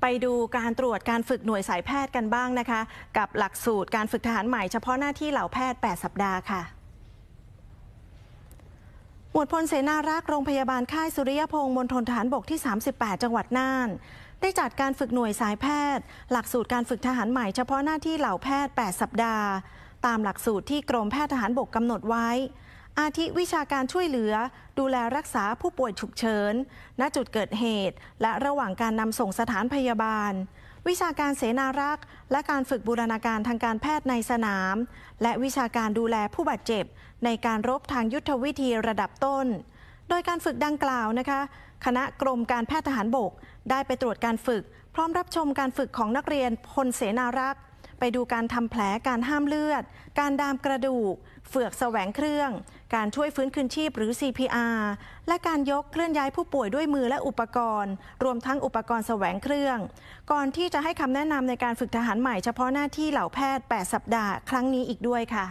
ไปดูการตรวจการฝึกหน่วยสายแพทย์กันบ้างนะคะ กับหลักสูตรการฝึกทหารใหม่เฉพาะหน้าที่เหล่าแพทย์ 8 สัปดาห์ค่ะหมวดพลเสนารักษ์โรงพยาบาลค่ายสุริยพงศ์มณฑลทหารบกที่ 38 จังหวัดน่าน ได้จัดการฝึกหน่วยสายแพทย์ หลักสูตรการฝึกทหารใหม่เฉพาะหน้าที่เหล่าแพทย์ 8 สัปดาห์ ตามหลักสูตรที่กรมแพทย์ทหารบกกำหนดไว้อาทิวิชาการช่วยเหลือดูแลรักษาผู้ป่วยฉุกเฉินณจุดเกิดเหตุ และระหว่างการนำส่งสถานพยาบาล วิชาการเสนารักษ์และการฝึกบูรณาการทางการแพทย์ในสนาม และวิชาการดูแลผู้บาดเจ็บ ในการรบทางยุทธวิธีระดับต้น โดยการฝึกดังกล่าวนะคะ คณะกรมการแพทย์ทหารบกได้ไปตรวจการฝึก พร้อมรับชมการฝึกของนักเรียนพลเสนารักษ์ไปดูการทำแผล การห้ามเลือด การดามกระดูก เฝือกแสวงเครื่อง การช่วยฟื้นคืนชีพหรือ CPR และการยกเคลื่อนย้ายผู้ป่วยด้วยมือและอุปกรณ์ รวมทั้งอุปกรณ์แสวงเครื่อง ก่อนที่จะให้คำแนะนำในการฝึกทหารใหม่เฉพาะหน้าที่เหล่าแพทย์ 8 สัปดาห์ครั้งนี้อีกด้วยค่ะ